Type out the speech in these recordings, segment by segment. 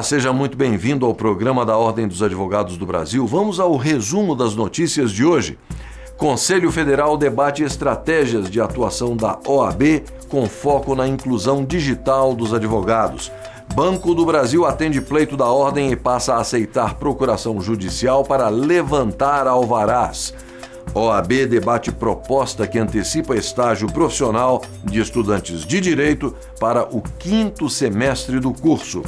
Olá, seja muito bem-vindo ao programa da Ordem dos Advogados do Brasil. Vamos ao resumo das notícias de hoje. Conselho Federal debate estratégias de atuação da OAB com foco na inclusão digital dos advogados. Banco do Brasil atende pleito da ordem e passa a aceitar procuração judicial para levantar alvarás. OAB debate proposta que antecipa estágio profissional de estudantes de direito para o quinto semestre do curso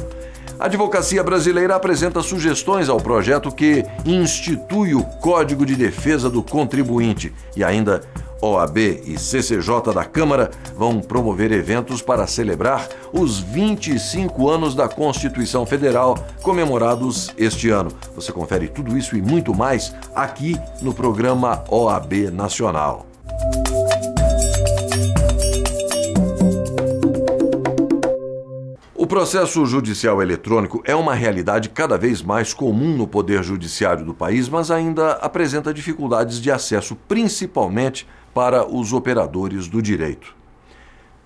a advocacia brasileira apresenta sugestões ao projeto que institui o Código de Defesa do Contribuinte e ainda OAB e CCJ da Câmara vão promover eventos para celebrar os 25 anos da Constituição Federal, comemorados este ano. Você confere tudo isso e muito mais aqui no programa OAB Nacional. processo judicial eletrônico é uma realidade cada vez mais comum no Poder Judiciário do país, mas ainda apresenta dificuldades de acesso, principalmente para os operadores do direito.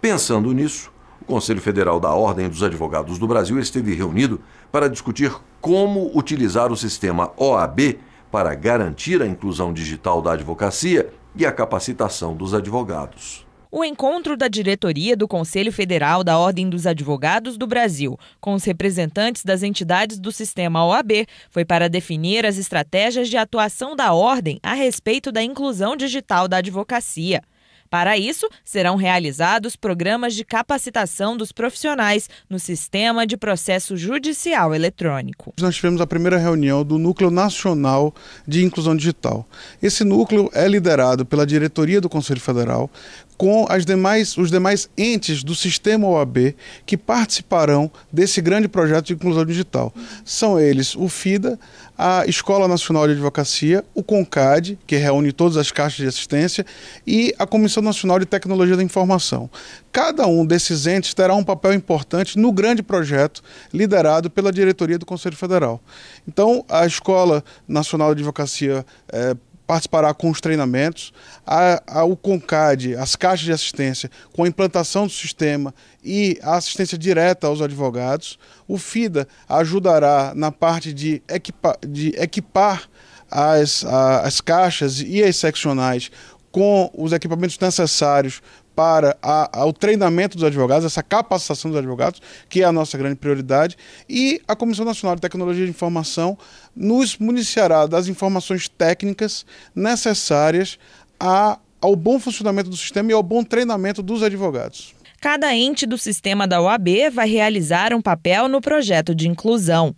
Pensando nisso, o Conselho Federal da Ordem dos Advogados do Brasil esteve reunido para discutir como utilizar o sistema OAB para garantir a inclusão digital da advocacia e a capacitação dos advogados. O encontro da diretoria do Conselho Federal da Ordem dos Advogados do Brasil com os representantes das entidades do sistema OAB foi para definir as estratégias de atuação da ordem a respeito da inclusão digital da advocacia. Para isso, serão realizados programas de capacitação dos profissionais no sistema de processo judicial eletrônico. Nós tivemos a primeira reunião do Núcleo Nacional de Inclusão Digital. Esse núcleo é liderado pela diretoria do Conselho Federal, com as demais, os demais entes do sistema OAB que participarão desse grande projeto de inclusão digital. São eles o FIDA, a Escola Nacional de Advocacia, o CONCAD, que reúne todas as caixas de assistência, e a Comissão Nacional de Tecnologia da Informação. Cada um desses entes terá um papel importante no grande projeto liderado pela diretoria do Conselho Federal. Então, a Escola Nacional de Advocacia eh, participará com os treinamentos, a, a, o CONCAD, as caixas de assistência, com a implantação do sistema e a assistência direta aos advogados. O FIDA ajudará na parte de, equipa, de equipar as, a, as caixas e as seccionais com os equipamentos necessários para a, treinamento dos advogados, essa capacitação dos advogados, que é a nossa grande prioridade, e a Comissão Nacional de Tecnologia de Informação nos municiará das informações técnicas necessárias a, ao bom funcionamento do sistema e ao bom treinamento dos advogados. Cada ente do sistema da OAB vai realizar um papel no projeto de inclusão.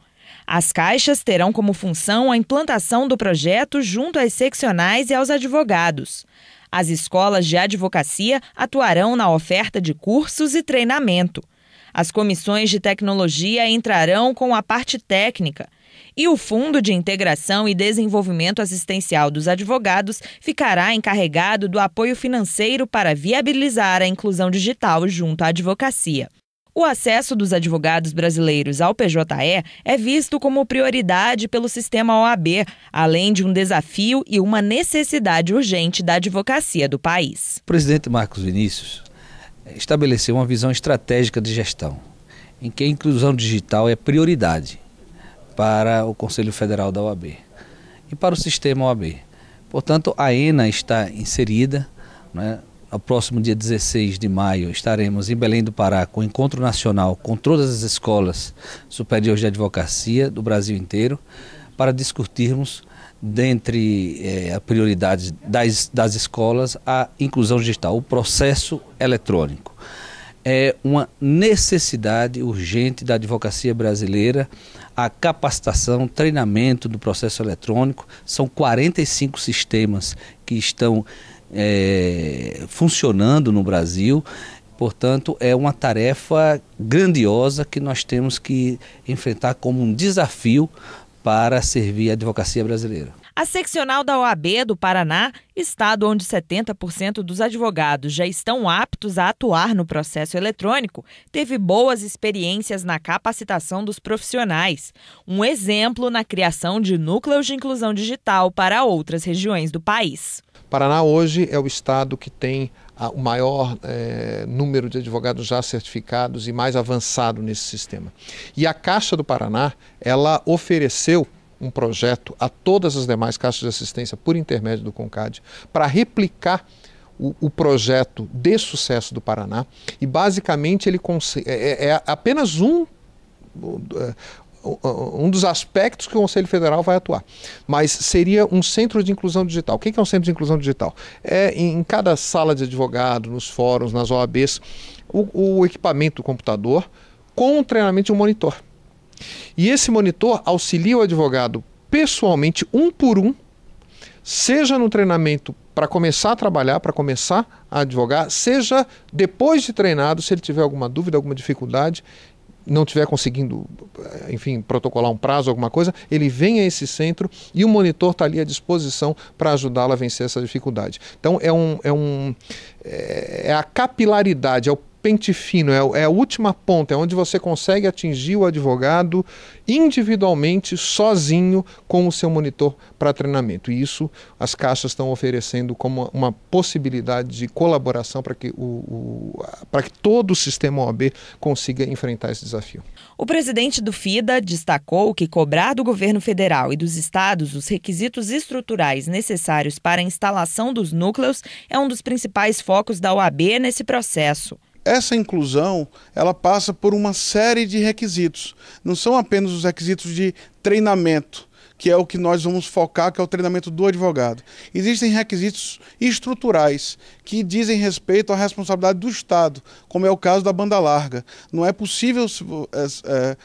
As caixas terão como função a implantação do projeto junto às seccionais e aos advogados. As escolas de advocacia atuarão na oferta de cursos e treinamento. As comissões de tecnologia entrarão com a parte técnica. E o Fundo de Integração e Desenvolvimento Assistencial dos Advogados ficará encarregado do apoio financeiro para viabilizar a inclusão digital junto à advocacia. O acesso dos advogados brasileiros ao PJE é visto como prioridade pelo sistema OAB, além de um desafio e uma necessidade urgente da advocacia do país. O presidente Marcos Vinícius eh, estabeleceu uma visão estratégica de gestão, em que a inclusão digital é prioridade para o Conselho Federal da OAB e para o sistema OAB. Portanto, a ENA está inserida né, ao próximo dia 16 de maio, estaremos em Belém do Pará com o encontro nacional com todas as escolas superiores de advocacia do Brasil inteiro para discutirmos dentre é, eh, a prioridade das, das escolas a inclusão digital, o processo eletrônico. É uma necessidade urgente da advocacia brasileira a capacitação, treinamento do processo eletrônico. São 45 sistemas que estão é, funcionando no Brasil. Portanto, é uma tarefa grandiosa que nós temos que enfrentar como um desafio para servir a advocacia brasileira. A seccional da OAB do Paraná, estado onde 70% dos advogados já estão aptos a atuar no processo eletrônico, teve boas experiências na capacitação dos profissionais. Um exemplo na criação de núcleos de inclusão digital para outras regiões do país. Paraná hoje é o estado que tem o maior é, número de advogados já certificados e mais avançado nesse sistema. E a Caixa do Paraná, ela ofereceu um projeto a todas as demais caixas de assistência por intermédio do CONCAD para replicar o, o, projeto de sucesso do Paraná e basicamente ele é, é, é apenas é, um um dos aspectos que o Conselho Federal vai atuar, mas seria um centro de inclusão digital. O que é um centro de inclusão digital? É em cada sala de advogado, nos fóruns, nas OABs, o, o equipamento, do computador, com o treinamento de um monitor e esse monitor auxilia o advogado pessoalmente, um por um, seja no treinamento para começar a trabalhar, para começar a advogar, seja depois de treinado, se ele tiver alguma dúvida, alguma dificuldade, não tiver conseguindo, enfim, protocolar um prazo, alguma coisa, ele vem a esse centro e o monitor está ali à disposição para ajudá-lo a vencer essa dificuldade. Então é um, é um é, é a capilaridade, é o pente fino, é, é a última ponta, é onde você consegue atingir o advogado individualmente, sozinho, com o seu monitor para treinamento. E isso as caixas estão oferecendo como uma possibilidade de colaboração para que, o, o para que todo o sistema OAB consiga enfrentar esse desafio. O presidente do FIDA destacou que cobrar do governo federal e dos estados os requisitos estruturais necessários para a instalação dos núcleos é um dos principais focos da OAB nesse processo. Essa inclusão, ela passa por uma série de requisitos. Não são apenas os requisitos de treinamento, que é o que nós vamos focar, que é o treinamento do advogado. Existem requisitos estruturais que dizem respeito à responsabilidade do Estado, como é o caso da banda larga. Não é possível é, é,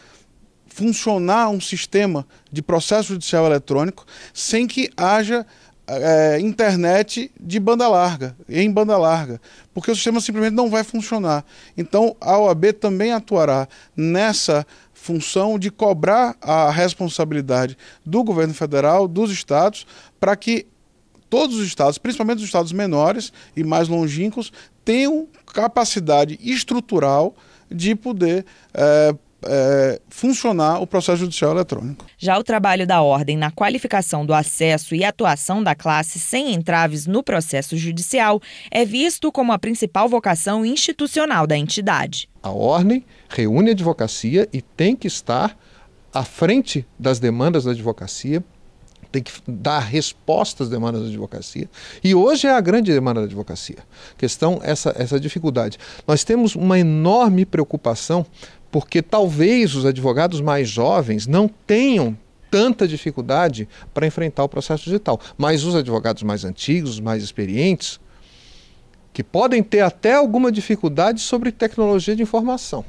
funcionar um sistema de processo judicial eletrônico sem que haja é, internet de banda larga, em banda larga, porque o sistema simplesmente não vai funcionar. Então a OAB também atuará nessa função de cobrar a responsabilidade do governo federal, dos estados, para que todos os estados, principalmente os estados menores e mais longínquos, tenham capacidade estrutural de poder é, é, funcionar o processo judicial eletrônico. Já o trabalho da ordem na qualificação do acesso e atuação da classe sem entraves no processo judicial é visto como a principal vocação institucional da entidade. A ordem reúne a advocacia e tem que estar à frente das demandas da advocacia, tem que dar respostas às demandas da advocacia. E hoje é a grande demanda da advocacia. Questão essa, essa dificuldade. Nós temos uma enorme preocupação porque talvez os advogados mais jovens não tenham tanta dificuldade para enfrentar o processo digital. Mas os advogados mais antigos, mais experientes, que podem ter até alguma dificuldade sobre tecnologia de informação,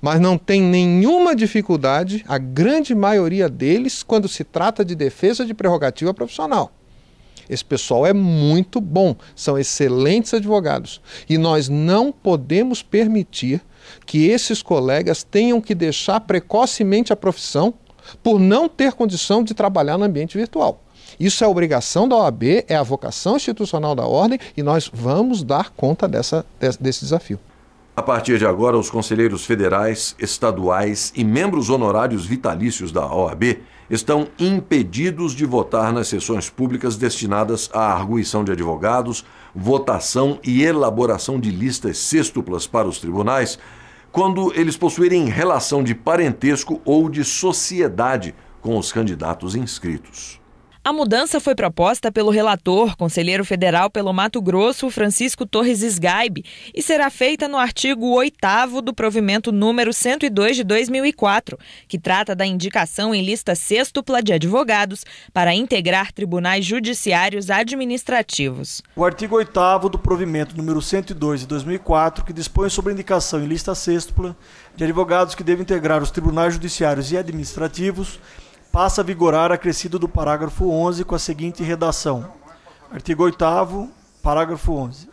mas não tem nenhuma dificuldade, a grande maioria deles, quando se trata de defesa de prerrogativa profissional. Esse pessoal é muito bom, são excelentes advogados. E nós não podemos permitir que esses colegas tenham que deixar precocemente a profissão por não ter condição de trabalhar no ambiente virtual. Isso é obrigação da OAB, é a vocação institucional da ordem e nós vamos dar conta dessa, desse desafio. A partir de agora, os conselheiros federais, estaduais e membros honorários vitalícios da OAB estão impedidos de votar nas sessões públicas destinadas à arguição de advogados, votação e elaboração de listas sextuplas para os tribunais, quando eles possuírem relação de parentesco ou de sociedade com os candidatos inscritos. A mudança foi proposta pelo relator, conselheiro federal pelo Mato Grosso, Francisco Torres Sgaibe, e será feita no artigo 8 do provimento número 102 de 2004, que trata da indicação em lista sextupla de advogados para integrar tribunais judiciários administrativos. O artigo 8 do provimento número 102 de 2004, que dispõe sobre a indicação em lista sextupla de advogados que devem integrar os tribunais judiciários e administrativos, passa a vigorar acrescido do parágrafo 11 com a seguinte redação. Artigo 8 parágrafo 11.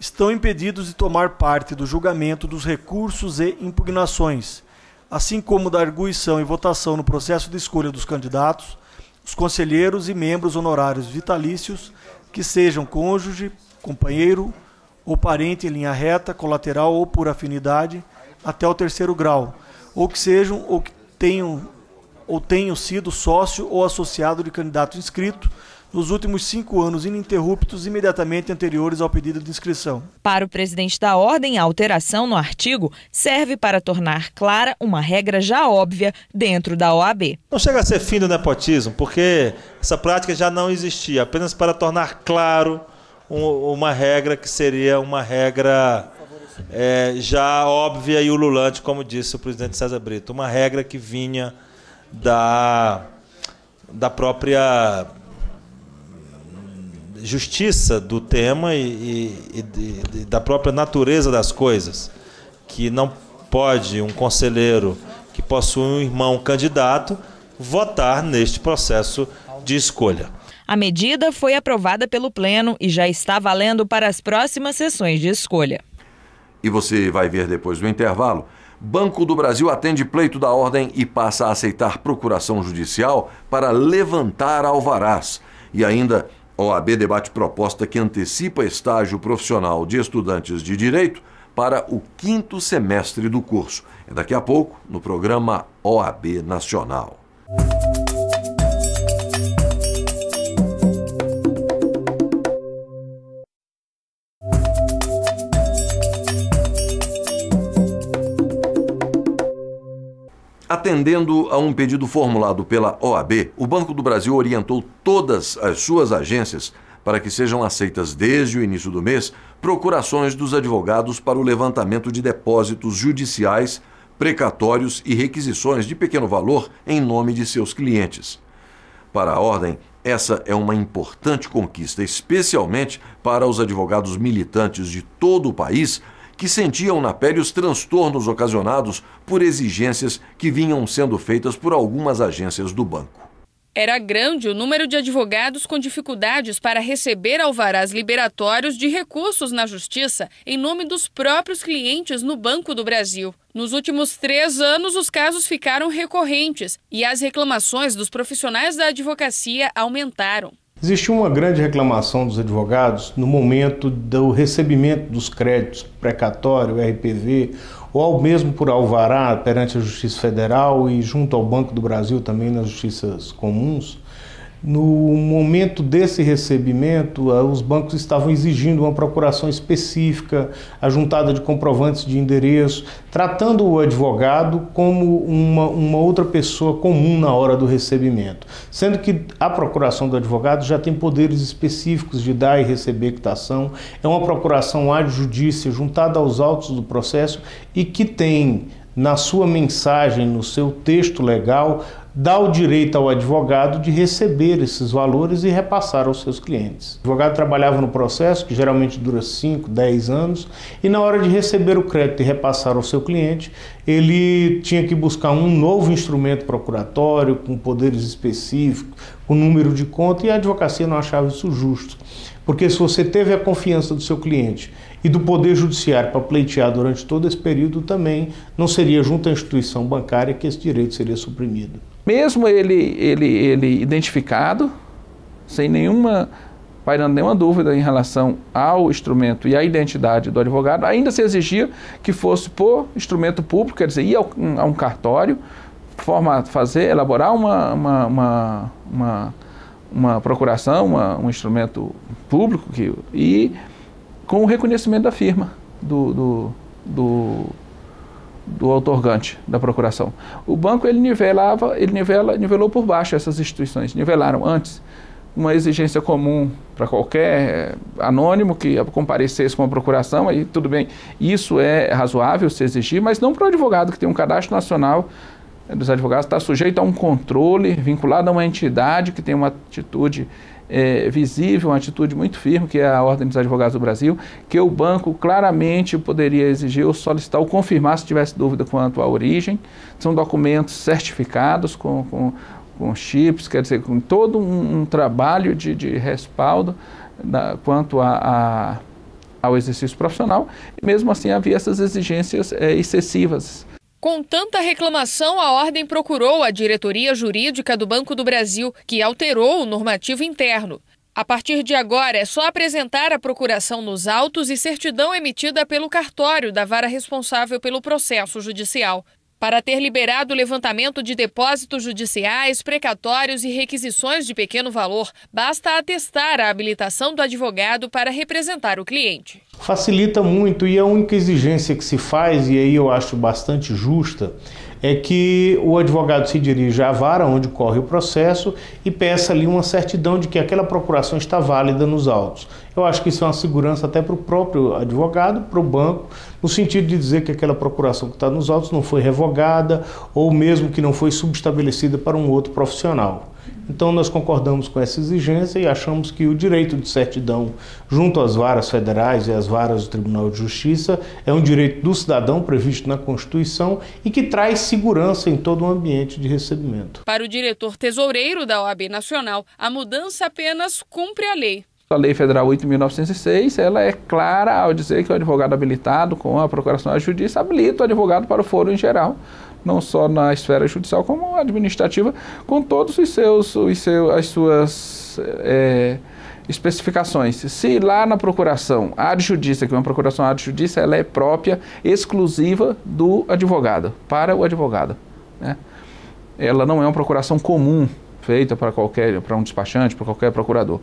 Estão impedidos de tomar parte do julgamento dos recursos e impugnações, assim como da arguição e votação no processo de escolha dos candidatos, os conselheiros e membros honorários vitalícios que sejam cônjuge, companheiro ou parente em linha reta, colateral ou por afinidade, até o terceiro grau, ou que sejam ou que tenham ou tenham sido sócio ou associado de candidato inscrito nos últimos cinco anos ininterruptos imediatamente anteriores ao pedido de inscrição. Para o presidente da ordem, a alteração no artigo serve para tornar clara uma regra já óbvia dentro da OAB. Não chega a ser fim do nepotismo, porque essa prática já não existia, apenas para tornar claro uma regra que seria uma regra é, já óbvia e ululante, como disse o presidente César Brito, uma regra que vinha da, da própria justiça do tema e, e, e, e da própria natureza das coisas, que não pode um conselheiro que possui um irmão candidato votar neste processo de escolha. A medida foi aprovada pelo Pleno e já está valendo para as próximas sessões de escolha e você vai ver depois do intervalo, Banco do Brasil atende pleito da ordem e passa a aceitar procuração judicial para levantar alvarás. E ainda, OAB debate proposta que antecipa estágio profissional de estudantes de direito para o quinto semestre do curso. É daqui a pouco no programa OAB Nacional. Atendendo a um pedido formulado pela OAB, o Banco do Brasil orientou todas as suas agências para que sejam aceitas desde o início do mês procurações dos advogados para o levantamento de depósitos judiciais, precatórios e requisições de pequeno valor em nome de seus clientes. Para a ordem, essa é uma importante conquista, especialmente para os advogados militantes de todo o país que sentiam na pele os transtornos ocasionados por exigências que vinham sendo feitas por algumas agências do banco. Era grande o número de advogados com dificuldades para receber alvarás liberatórios de recursos na Justiça em nome dos próprios clientes no Banco do Brasil. Nos últimos três anos, os casos ficaram recorrentes e as reclamações dos profissionais da advocacia aumentaram. Existiu uma grande reclamação dos advogados no momento do recebimento dos créditos precatório, RPV, ou mesmo por alvará perante a Justiça Federal e junto ao Banco do Brasil também nas justiças comuns. No momento desse recebimento, ah, os bancos estavam exigindo uma procuração específica, a juntada de comprovantes de endereço, tratando o advogado como uma, uma outra pessoa comum na hora do recebimento. Sendo que a procuração do advogado já tem poderes específicos de dar e receber quitação, é uma procuração ad judícia juntada aos autos do processo e que tem na sua mensagem, no seu texto legal, dá o direito ao advogado de receber esses valores e repassar aos seus clientes. O advogado trabalhava no processo, que geralmente dura 5, 10 anos, e na hora de receber o crédito e repassar ao seu cliente, ele tinha que buscar um novo instrumento procuratório, com poderes específicos, com número de conta, e a advocacia não achava isso justo. Porque se você teve a confiança do seu cliente e do Poder Judiciário para pleitear durante todo esse período, também não seria junto à instituição bancária que esse direito seria suprimido. Mesmo ele, ele, ele identificado, sem nenhuma pairando nenhuma dúvida em relação ao instrumento e à identidade do advogado, ainda se exigia que fosse por instrumento público, quer dizer, ir ao, um, a um cartório, forma fazer, elaborar uma, uma, uma, uma uma procuração, uma, um instrumento público que, e com o reconhecimento da firma do, do, do, do outorgante da procuração. O banco ele nivelava, ele nivela, nivelou por baixo essas instituições, nivelaram antes uma exigência comum para qualquer eh, anônimo que comparecesse com a procuração, aí tudo bem, isso é razoável se exigir, mas não para o advogado que tem um cadastro nacional né, dos advogados está sujeito a um controle vinculado a uma entidade que tem uma atitude é, visível, uma atitude muito firme, que é a Ordem dos Advogados do Brasil, que o banco claramente poderia exigir ou solicitar ou confirmar se tivesse dúvida quanto à origem. São documentos certificados com, com, com chips, quer dizer, com todo um, um trabalho de, de respaldo da, quanto a, a, ao exercício profissional. E mesmo assim havia essas exigências é, excessivas. Com tanta reclamação, a ordem procurou a diretoria jurídica do Banco do Brasil, que alterou o normativo interno. A partir de agora, é só apresentar a procuração nos autos e certidão emitida pelo cartório da vara responsável pelo processo judicial para ter liberado o levantamento de depósitos judiciais, precatórios e requisições de pequeno valor, basta atestar a habilitação do advogado para representar o cliente. Facilita muito e é a única exigência que se faz, e aí eu acho bastante justa, é que o advogado se dirija à vara onde corre o processo e peça ali uma certidão de que aquela procuração está válida nos autos. Eu acho que isso é uma segurança até para o próprio advogado, para o banco, no sentido de dizer que aquela procuração que está nos autos não foi revogada ou mesmo que não foi subestabelecida para um outro profissional. Então, nós concordamos com essa exigência e achamos que o direito de certidão junto às varas federais e às varas do Tribunal de Justiça é um direito do cidadão previsto na Constituição e que traz segurança em todo o ambiente de recebimento. Para o diretor tesoureiro da OAB Nacional, a mudança apenas cumpre a lei. A Lei Federal 8.906, ela é clara ao dizer que o advogado habilitado com a procuração da justiça habilita o advogado para o foro em geral, não só na esfera judicial como administrativa, com todos os seus, os seus as suas é, especificações. Se lá na procuração de justiça, que é uma procuração de justiça, ela é própria, exclusiva do advogado, para o advogado. Né? Ela não é uma procuração comum feita para qualquer, para um despachante, para qualquer procurador.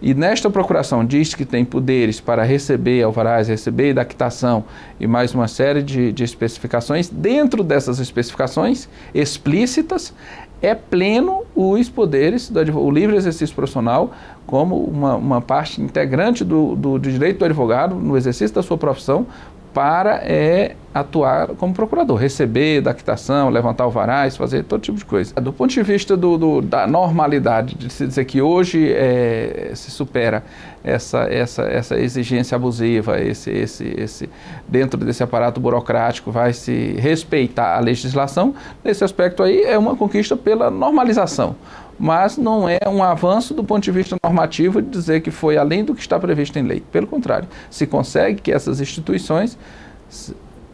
E nesta procuração diz que tem poderes para receber alvarás, receber da quitação e mais uma série de, de especificações. Dentro dessas especificações explícitas, é pleno os poderes, o livre exercício profissional, como uma, uma parte integrante do, do, do, direito do advogado no exercício da sua profissão, para é, atuar como procurador, receber da quitação, levantar o varaz, fazer todo tipo de coisa. Do ponto de vista do, do, da normalidade, de se dizer que hoje é, se supera essa, essa, essa exigência abusiva, esse, esse, esse, dentro desse aparato burocrático, vai se respeitar a legislação. Nesse aspecto aí, é uma conquista pela normalização. Mas não é um avanço do ponto de vista normativo de dizer que foi além do que está previsto em lei. Pelo contrário, se consegue que essas instituições,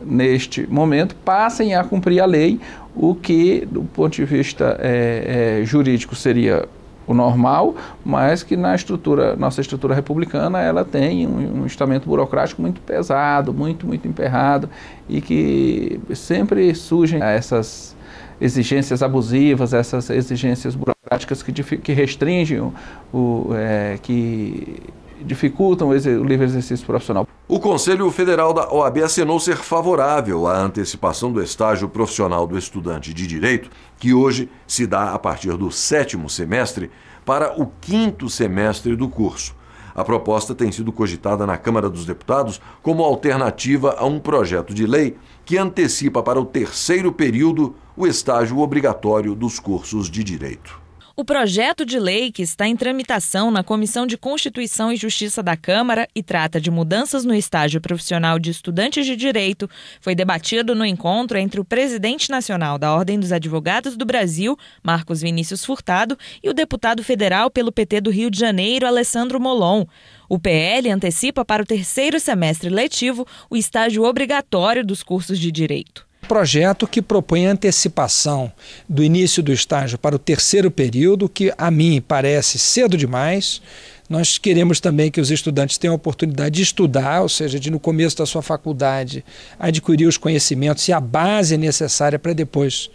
neste momento, passem a cumprir a lei, o que, do ponto de vista é, é, jurídico, seria o normal, mas que na estrutura, nossa estrutura republicana, ela tem um, um estamento burocrático muito pesado, muito, muito emperrado, e que sempre surgem essas exigências abusivas, essas exigências burocráticas que, que restringem o, o é, que dificultam o livre exercício profissional. O Conselho Federal da OAB assinou ser favorável à antecipação do estágio profissional do estudante de direito, que hoje se dá a partir do sétimo semestre, para o quinto semestre do curso. A proposta tem sido cogitada na Câmara dos Deputados como alternativa a um projeto de lei que antecipa para o terceiro período o estágio obrigatório dos cursos de direito. O projeto de lei que está em tramitação na Comissão de Constituição e Justiça da Câmara e trata de mudanças no estágio profissional de estudantes de direito foi debatido no encontro entre o presidente nacional da Ordem dos Advogados do Brasil, Marcos Vinícius Furtado, e o deputado federal pelo PT do Rio de Janeiro, Alessandro Molon. O PL antecipa para o terceiro semestre letivo o estágio obrigatório dos cursos de direito projeto que propõe antecipação do início do estágio para o terceiro período, que a mim parece cedo demais. Nós queremos também que os estudantes tenham a oportunidade de estudar, ou seja, de no começo da sua faculdade adquirir os conhecimentos e a base necessária para depois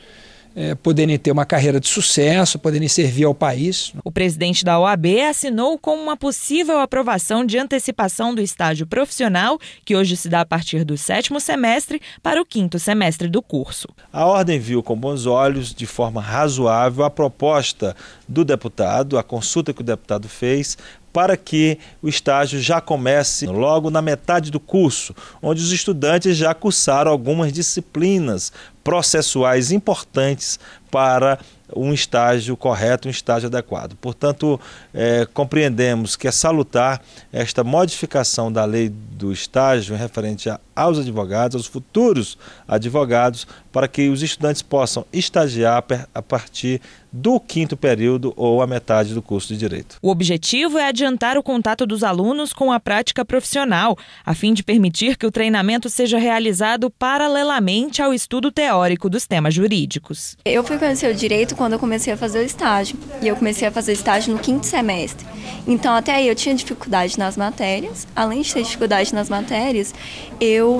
é, poderem ter uma carreira de sucesso, poderem servir ao país. O presidente da OAB assinou com uma possível aprovação de antecipação do estágio profissional, que hoje se dá a partir do sétimo semestre, para o quinto semestre do curso. A ordem viu com bons olhos, de forma razoável, a proposta do deputado, a consulta que o deputado fez para que o estágio já comece logo na metade do curso, onde os estudantes já cursaram algumas disciplinas processuais importantes para um estágio correto, um estágio adequado. Portanto, é, compreendemos que é salutar esta modificação da lei do estágio referente a, aos advogados, aos futuros advogados, para que os estudantes possam estagiar a partir do quinto período ou a metade do curso de direito. O objetivo é adiantar o contato dos alunos com a prática profissional, a fim de permitir que o treinamento seja realizado paralelamente ao estudo teórico dos temas jurídicos. Eu fui conhecer o direito quando eu comecei a fazer o estágio. E eu comecei a fazer estágio no quinto semestre. Então, até aí eu tinha dificuldade nas matérias. Além de ter dificuldade nas matérias, eu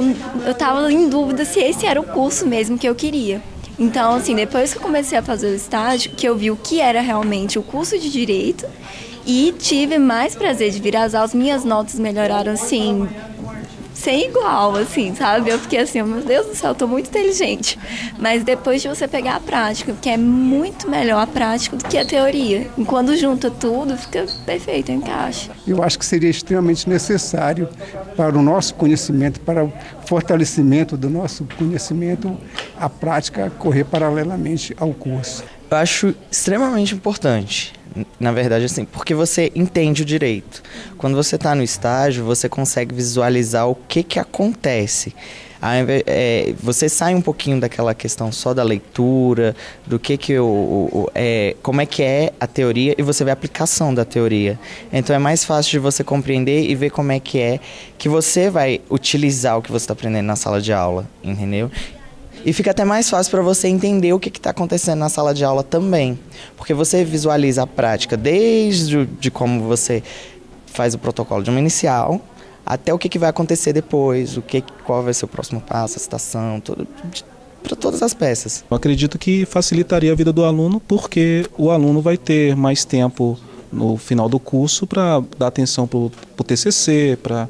estava em dúvida se esse era o curso mesmo que eu queria. Então, assim, depois que eu comecei a fazer o estágio, que eu vi o que era realmente o curso de direito e tive mais prazer de vir às aulas. Minhas notas melhoraram, assim, sem igual, assim, sabe? Eu fiquei assim, oh, meu Deus do céu, eu tô muito inteligente. Mas depois de você pegar a prática, porque é muito melhor a prática do que a teoria. E quando junta tudo, fica perfeito, encaixa. Eu acho que seria extremamente necessário para o nosso conhecimento, para o fortalecimento do nosso conhecimento, a prática correr paralelamente ao curso. Eu acho extremamente importante na verdade, assim, porque você entende o direito. Quando você está no estágio, você consegue visualizar o que, que acontece. Aí, é, você sai um pouquinho daquela questão só da leitura, do que que o, o é, como é que é a teoria e você vê a aplicação da teoria. Então é mais fácil de você compreender e ver como é que é que você vai utilizar o que você está aprendendo na sala de aula, entendeu? E fica até mais fácil para você entender o que está acontecendo na sala de aula também. Porque você visualiza a prática desde de como você faz o protocolo de uma inicial até o que, que vai acontecer depois, o que, qual vai ser o próximo passo, a citação, para todas as peças. Eu acredito que facilitaria a vida do aluno, porque o aluno vai ter mais tempo no final do curso para dar atenção para o TCC, para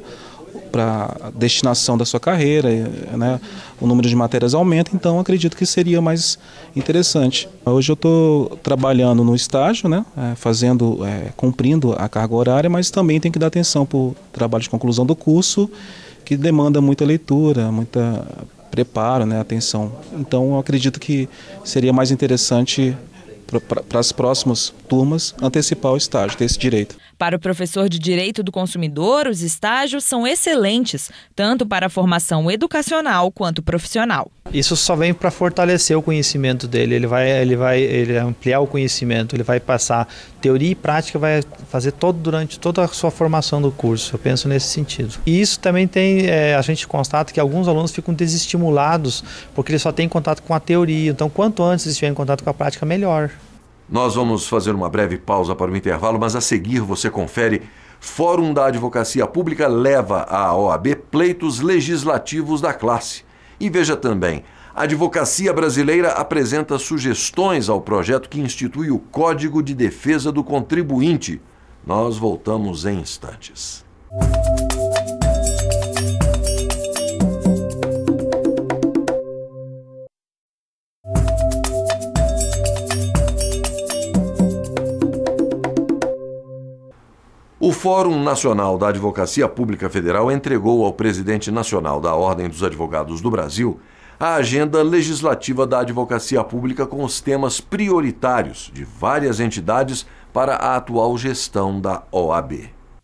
para destinação da sua carreira, eh, né? o número de matérias aumenta, então acredito que seria mais interessante. Hoje eu estou trabalhando no estágio, né? É, fazendo, é, cumprindo a carga horária, mas também tem que dar atenção para o trabalho de conclusão do curso, que demanda muita leitura, muita preparo, né? atenção. Então eu acredito que seria mais interessante para as próximas turmas antecipar o estágio, ter esse direito. Para o professor de Direito do Consumidor, os estágios são excelentes, tanto para a formação educacional quanto profissional. Isso só vem para fortalecer o conhecimento dele, ele vai, ele vai ele ampliar o conhecimento, ele vai passar teoria e prática, vai fazer todo durante toda a sua formação do curso. Eu penso nesse sentido. E isso também tem, é, a gente constata que alguns alunos ficam desestimulados porque eles só têm contato com a teoria. Então, quanto antes eles tiverem contato com a prática, melhor. Nós vamos fazer uma breve pausa para o intervalo, mas a seguir você confere. Fórum da Advocacia Pública leva à OAB pleitos legislativos da classe. E veja também, a advocacia brasileira apresenta sugestões ao projeto que institui o Código de Defesa do Contribuinte. Nós voltamos em instantes. O Fórum Nacional da Advocacia Pública Federal entregou ao presidente nacional da Ordem dos Advogados do Brasil a agenda legislativa da advocacia pública com os temas prioritários de várias entidades para a atual gestão da OAB.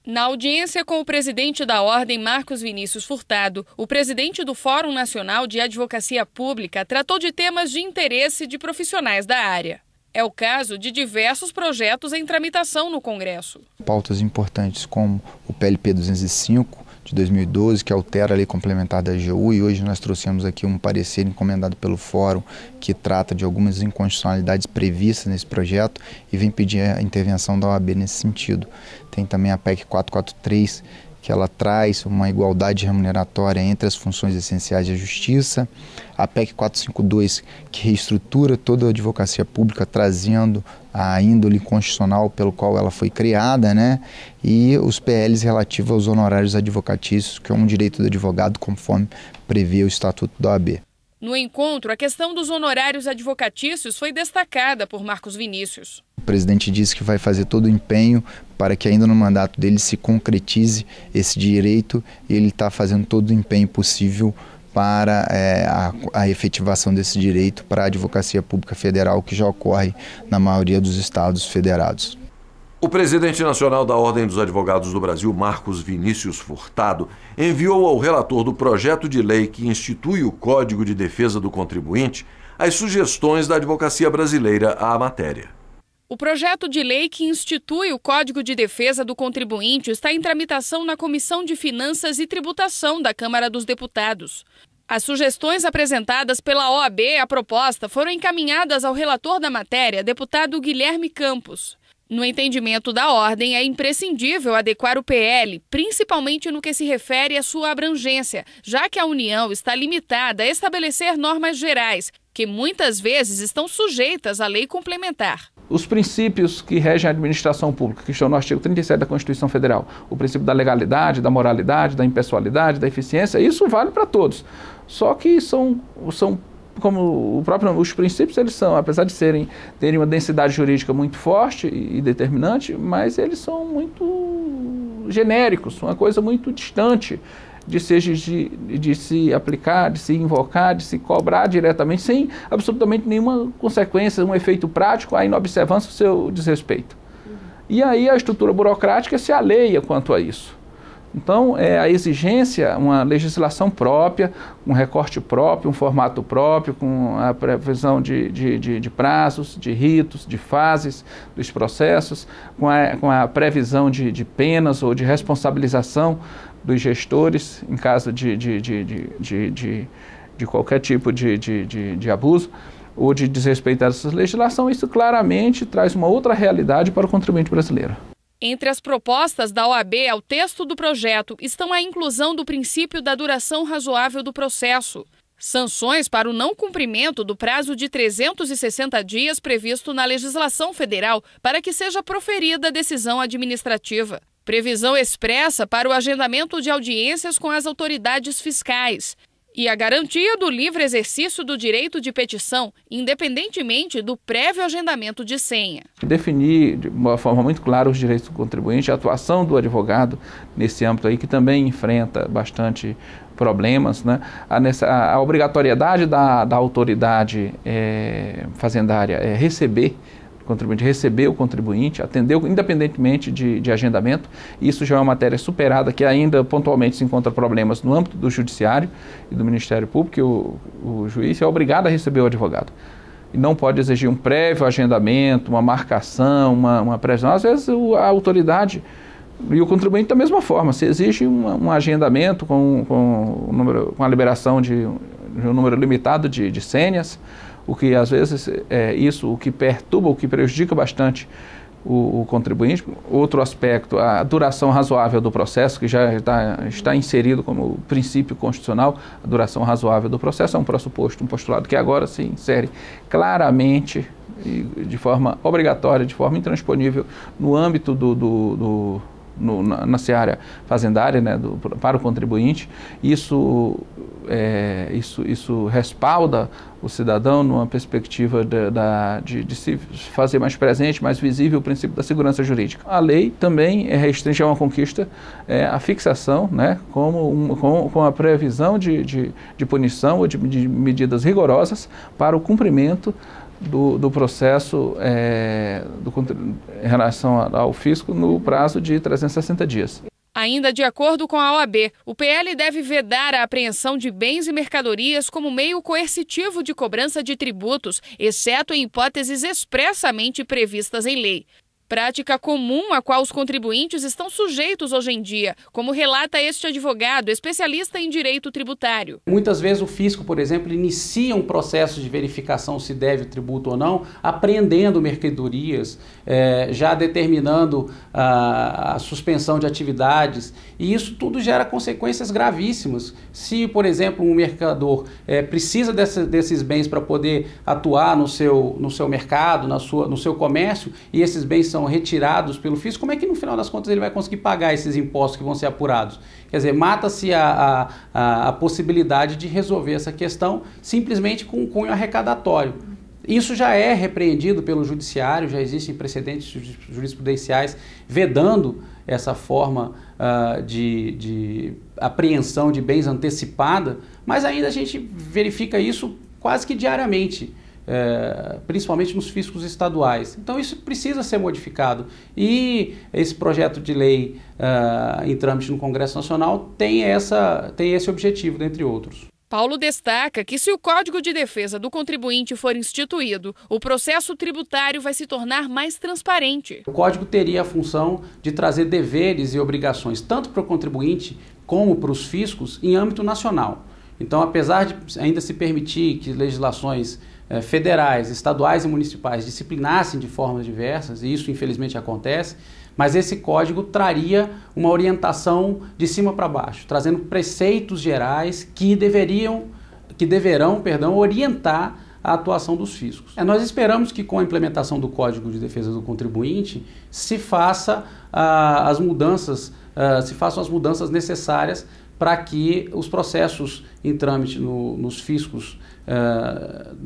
Na audiência com o presidente da Ordem, Marcos Vinícius Furtado, o presidente do Fórum Nacional de Advocacia Pública tratou de temas de interesse de profissionais da área. É o caso de diversos projetos em tramitação no Congresso. Pautas importantes como o PLP 205, de 2012 que altera a lei complementar da AGU e hoje nós trouxemos aqui um parecer encomendado pelo fórum que trata de algumas inconstitucionalidades previstas nesse projeto e vem pedir a intervenção da OAB nesse sentido. Tem também a PEC 443 que ela traz uma igualdade remuneratória entre as funções essenciais da justiça, a PEC 452 que reestrutura toda a advocacia pública trazendo a índole constitucional pelo qual ela foi criada, né? E os PLs relativos aos honorários advocatícios, que é um direito do advogado conforme prevê o estatuto da OAB. No encontro, a questão dos honorários advocatícios foi destacada por Marcos Vinícius. O presidente disse que vai fazer todo o empenho para que ainda no mandato dele se concretize esse direito e ele está fazendo todo o empenho possível para é, a, a, efetivação desse direito para a Advocacia Pública Federal, que já ocorre na maioria dos estados federados. O presidente nacional da Ordem dos Advogados do Brasil, Marcos Vinícius Furtado, enviou ao relator do projeto de lei que institui o Código de Defesa do Contribuinte as sugestões da advocacia brasileira à matéria. O projeto de lei que institui o Código de Defesa do Contribuinte está em tramitação na Comissão de Finanças e Tributação da Câmara dos Deputados. As sugestões apresentadas pela OAB à proposta foram encaminhadas ao relator da matéria, deputado Guilherme Campos. No entendimento da ordem, é imprescindível adequar o PL, principalmente no que se refere à sua abrangência, já que a União está limitada a estabelecer normas gerais, que muitas vezes estão sujeitas à lei complementar. Os princípios que regem a administração pública, que estão no artigo 37 da Constituição Federal, o princípio da legalidade, da moralidade, da impessoalidade, da eficiência, isso vale para todos. Só que são, são como o próprio os princípios eles são, apesar de serem terem uma densidade jurídica muito forte e determinante, mas eles são muito genéricos, uma coisa muito distante de seja de, de se aplicar, de se invocar, de se cobrar diretamente, sem absolutamente nenhuma consequência, um efeito prático, a inobservância do seu desrespeito. Uhum. E aí a estrutura burocrática se aleia quanto a isso. Então, é a exigência, uma legislação própria, um recorte próprio, um formato próprio, com a previsão de, de, de, de prazos, de ritos, de fases dos processos, com a, com a previsão de, de penas ou de responsabilização dos gestores em caso de, de, de, de, de qualquer tipo de, de, de, abuso ou de desrespeitar essa legislação, isso claramente traz uma outra realidade para o contribuinte brasileiro. Entre as propostas da OAB ao texto do projeto estão a inclusão do princípio da duração razoável do processo, sanções para o não cumprimento do prazo de 360 dias previsto na legislação federal para que seja proferida a decisão administrativa. Previsão expressa para o agendamento de audiências com as autoridades fiscais e a garantia do livre exercício do direito de petição, independentemente do prévio agendamento de senha. Definir de uma forma muito clara os direitos do contribuinte, a atuação do advogado nesse âmbito aí, que também enfrenta bastante problemas, né? a, nessa, a obrigatoriedade da, da autoridade é, fazendária é receber contribuinte recebeu o contribuinte, atendeu independentemente de, de agendamento. Isso já é uma matéria superada que ainda pontualmente se encontra problemas no âmbito do Judiciário e do Ministério Público, o, o juiz é obrigado a receber o advogado e não pode exigir um prévio agendamento, uma marcação, uma, uma previsão. Às vezes a autoridade e o contribuinte da mesma forma. Se exige um, um agendamento com, com, um número, com a liberação de, de um número limitado de, de o que às vezes é isso, o que perturba, o que prejudica bastante o, o, contribuinte. Outro aspecto, a duração razoável do processo, que já está, está inserido como princípio constitucional, a duração razoável do processo é um pressuposto, um postulado que agora se insere claramente, de forma obrigatória, de forma intransponível, no âmbito do, do, do no, na, na seara fazendária né, do, para o contribuinte. Isso, é, isso, isso respalda o cidadão numa perspectiva de, da, de, de, se fazer mais presente, mais visível o princípio da segurança jurídica. A lei também é restringe a uma conquista é, a fixação né, como um, com, com a previsão de, de, de punição ou de, de medidas rigorosas para o cumprimento do, do processo é, do, em relação ao fisco no prazo de 360 dias. Ainda de acordo com a OAB, o PL deve vedar a apreensão de bens e mercadorias como meio coercitivo de cobrança de tributos, exceto em hipóteses expressamente previstas em lei. Prática comum a qual os contribuintes estão sujeitos hoje em dia, como relata este advogado, especialista em direito tributário. Muitas vezes o fisco, por exemplo, inicia um processo de verificação se deve tributo ou não, apreendendo mercadorias, eh, já determinando ah, a suspensão de atividades. E isso tudo gera consequências gravíssimas. Se, por exemplo, um mercador eh, precisa desses bens para poder atuar no seu, no seu mercado, na sua, no seu comércio, e esses bens são retirados pelo fisco, como é que no final das contas ele vai conseguir pagar esses impostos que vão ser apurados? Quer dizer, mata-se a, a, a, possibilidade de resolver essa questão simplesmente com um cunho arrecadatório. Isso já é repreendido pelo judiciário, já existem precedentes jurisprudenciais vedando essa forma uh, de, de apreensão de bens antecipada, mas ainda a gente verifica isso quase que diariamente é, principalmente nos fiscos estaduais. Então isso precisa ser modificado. E esse projeto de lei é, em trâmite no Congresso Nacional tem, essa, tem esse objetivo, dentre outros. Paulo destaca que, se o Código de Defesa do Contribuinte for instituído, o processo tributário vai se tornar mais transparente. O código teria a função de trazer deveres e obrigações tanto para o contribuinte como para os fiscos em âmbito nacional. Então, apesar de ainda se permitir que legislações eh, federais, estaduais e municipais disciplinassem de formas diversas, e isso infelizmente acontece, mas esse código traria uma orientação de cima para baixo, trazendo preceitos gerais que deveriam, que deverão, perdão, orientar a atuação dos fiscos. É, nós esperamos que com a implementação do Código de Defesa do Contribuinte se faça ah, as mudanças, ah, se façam as mudanças necessárias para que os processos em trâmite no, nos fiscos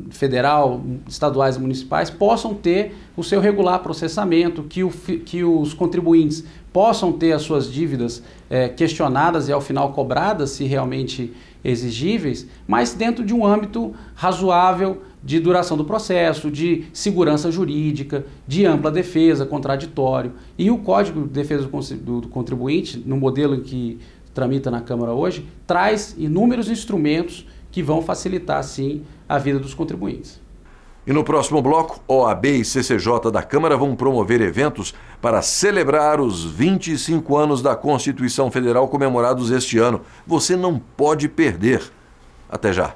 federal, estaduais e municipais possam ter o seu regular processamento, que, o, que os contribuintes possam ter as suas dívidas questionadas e ao final cobradas, se realmente exigíveis, mas dentro de um âmbito razoável de duração do processo, de segurança jurídica, de ampla defesa, contraditório. E o Código de Defesa do Contribuinte, no modelo em que tramita na Câmara hoje, traz inúmeros instrumentos que vão facilitar, sim, a vida dos contribuintes. E no próximo bloco, OAB e CCJ da Câmara vão promover eventos para celebrar os 25 anos da Constituição Federal comemorados este ano. Você não pode perder. Até já.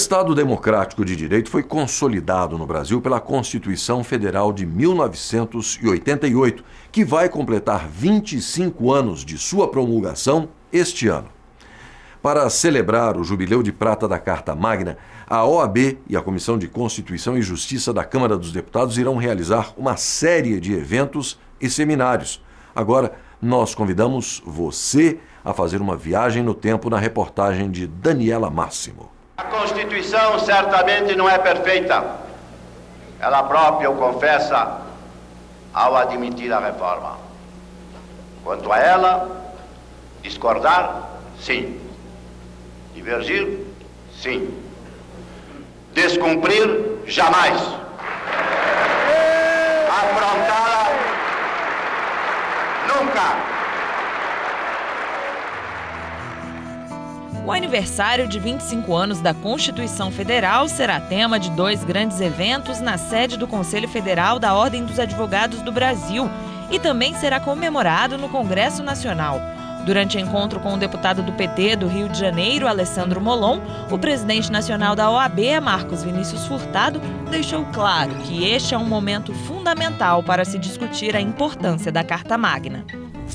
Estado Democrático de Direito foi consolidado no Brasil pela Constituição Federal de 1988, que vai completar 25 anos de sua promulgação este ano. Para celebrar o Jubileu de Prata da Carta Magna, a OAB e a Comissão de Constituição e Justiça da Câmara dos Deputados irão realizar uma série de eventos e seminários. Agora, nós convidamos você a fazer uma viagem no tempo na reportagem de Daniela Máximo. Constituição certamente não é perfeita. Ela própria o confessa ao admitir a reforma. Quanto a ela, discordar, sim. Divergir, sim. Descumprir, jamais. Afrontá-la, nunca. O aniversário de 25 anos da Constituição Federal será tema de dois grandes eventos na sede do Conselho Federal da Ordem dos Advogados do Brasil e também será comemorado no Congresso Nacional. Durante encontro com o deputado do PT do Rio de Janeiro, Alessandro Molon, o presidente nacional da OAB, Marcos Vinícius Furtado, deixou claro que este é um momento fundamental para se discutir a importância da Carta Magna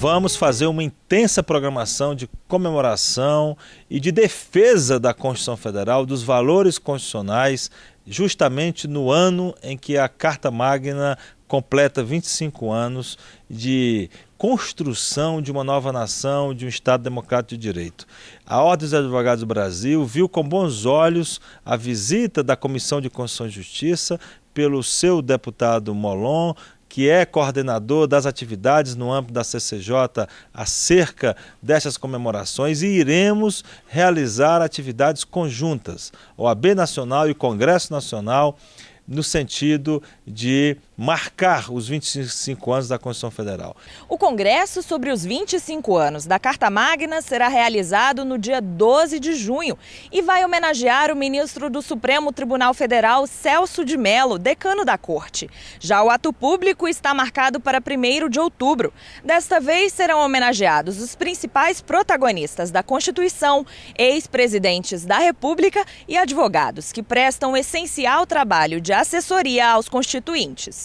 vamos fazer uma intensa programação de comemoração e de defesa da Constituição Federal, dos valores constitucionais, justamente no ano em que a Carta Magna completa 25 anos de construção de uma nova nação, de um Estado democrático de direito. A Ordem dos Advogados do Brasil viu com bons olhos a visita da Comissão de Constituição e Justiça pelo seu deputado Molon, que é coordenador das atividades no âmbito da CCJ acerca dessas comemorações e iremos realizar atividades conjuntas, OAB Nacional e Congresso Nacional, no sentido de marcar os 25 anos da Constituição Federal. O Congresso sobre os 25 anos da Carta Magna será realizado no dia 12 de junho e vai homenagear o ministro do Supremo Tribunal Federal, Celso de Mello, decano da Corte. Já o ato público está marcado para 1 de outubro. Desta vez serão homenageados os principais protagonistas da Constituição, ex-presidentes da República e advogados que prestam essencial trabalho de assessoria aos constituintes.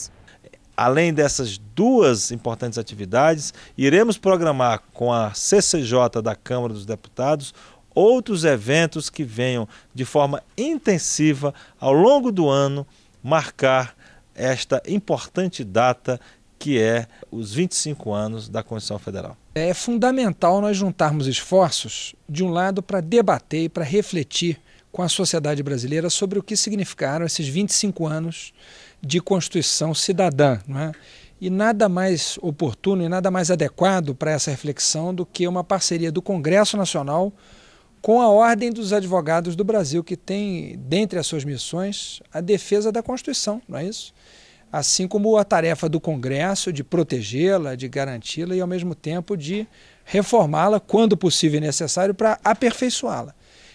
Além dessas duas importantes atividades, iremos programar com a CCJ da Câmara dos Deputados outros eventos que venham de forma intensiva ao longo do ano marcar esta importante data que é os 25 anos da Constituição Federal. É fundamental nós juntarmos esforços, de um lado, para debater e para refletir com a sociedade brasileira sobre o que significaram esses 25 anos de Constituição cidadã. Não é? E nada mais oportuno e nada mais adequado para essa reflexão do que uma parceria do Congresso Nacional com a Ordem dos Advogados do Brasil, que tem, dentre as suas missões, a defesa da Constituição, não é isso? Assim como a tarefa do Congresso de protegê-la, de garanti-la e, ao mesmo tempo, de reformá-la quando possível e necessário para aperfeiçoá-la.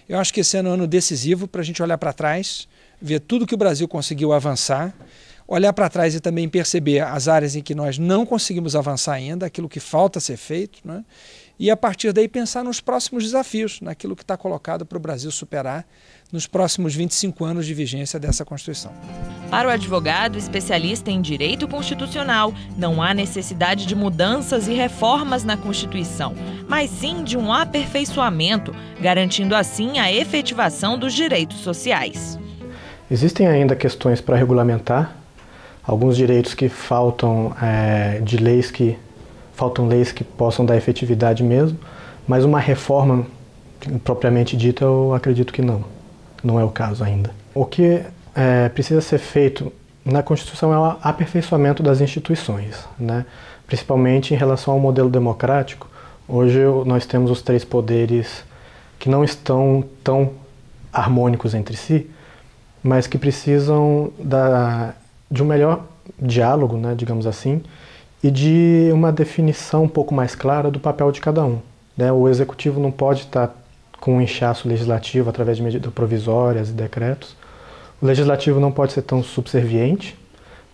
Eu acho que esse é um ano decisivo para a gente olhar para trás ver tudo que o Brasil conseguiu avançar, olhar para trás e também perceber as áreas em que nós não conseguimos avançar ainda, aquilo que falta ser feito, né? e a partir daí pensar nos próximos desafios, naquilo que está colocado para o Brasil superar nos próximos 25 anos de vigência dessa Constituição. Para o advogado especialista em direito constitucional, não há necessidade de mudanças e reformas na Constituição, mas sim de um aperfeiçoamento, garantindo assim a efetivação dos direitos sociais. Existem ainda questões para regulamentar, alguns direitos que faltam é, de leis que faltam leis que possam dar efetividade mesmo, mas uma reforma propriamente dita eu acredito que não, não é o caso ainda. O que é, precisa ser feito na Constituição é o aperfeiçoamento das instituições, né? principalmente em relação ao modelo democrático. Hoje nós temos os três poderes que não estão tão harmônicos entre si, mas que precisam da, de um melhor diálogo, né, digamos assim, e de uma definição um pouco mais clara do papel de cada um. Né? O executivo não pode estar com um inchaço legislativo através de medidas provisórias e decretos, o legislativo não pode ser tão subserviente,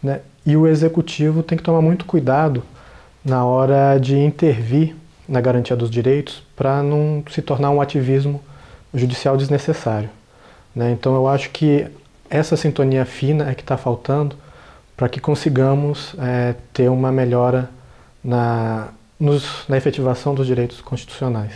né? e o executivo tem que tomar muito cuidado na hora de intervir na garantia dos direitos para não se tornar um ativismo judicial desnecessário. Né? Então eu acho que essa sintonia fina é que está faltando para que consigamos é, ter uma melhora na, nos, na efetivação dos direitos constitucionais.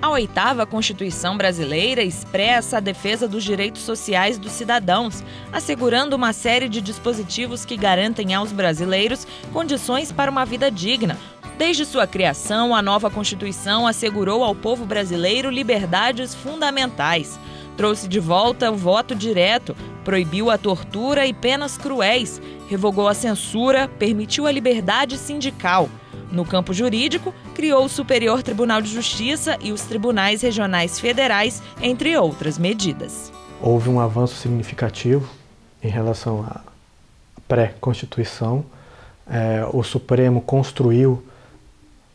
A oitava Constituição brasileira expressa a defesa dos direitos sociais dos cidadãos, assegurando uma série de dispositivos que garantem aos brasileiros condições para uma vida digna, Desde sua criação, a nova Constituição assegurou ao povo brasileiro liberdades fundamentais trouxe de volta o voto direto, proibiu a tortura e penas cruéis, revogou a censura, permitiu a liberdade sindical. No campo jurídico, criou o Superior Tribunal de Justiça e os tribunais regionais federais, entre outras medidas. Houve um avanço significativo em relação à pré-constituição. É, o Supremo construiu,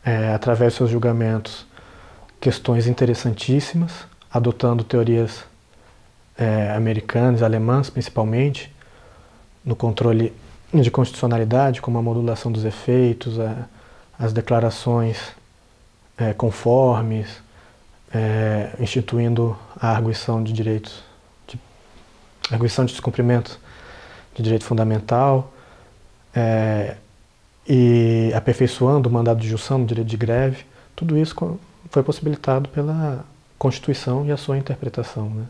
é, através de seus julgamentos, questões interessantíssimas, adotando teorias é, americanas, alemãs principalmente, no controle de constitucionalidade, como a modulação dos efeitos, a, as declarações é, conformes, é, instituindo a arguição de direitos, de, arguição de descumprimento de direito fundamental, é, e aperfeiçoando o mandado de junção do direito de greve, tudo isso foi possibilitado pela Constituição e a sua interpretação. Né?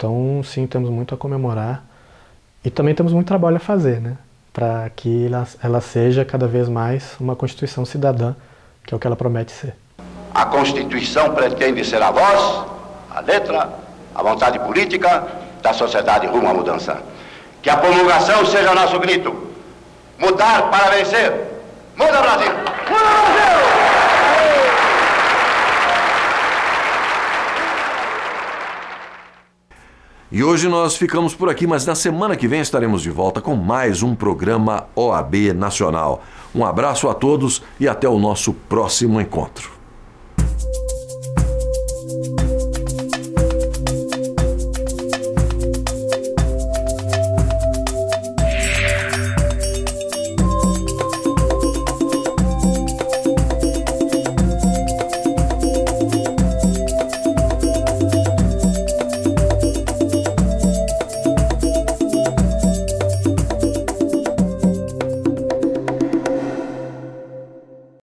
Então, sim, temos muito a comemorar e também temos muito trabalho a fazer, né? Para que ela, ela seja cada vez mais uma Constituição cidadã, que é o que ela promete ser. A Constituição pretende ser a voz, a letra, a vontade política da sociedade rumo à mudança. Que a promulgação seja o nosso grito. Mudar para vencer. Muda Brasil! E hoje nós ficamos por aqui, mas na semana que vem estaremos de volta com mais um programa OAB Nacional. Um abraço a todos e até o nosso próximo encontro.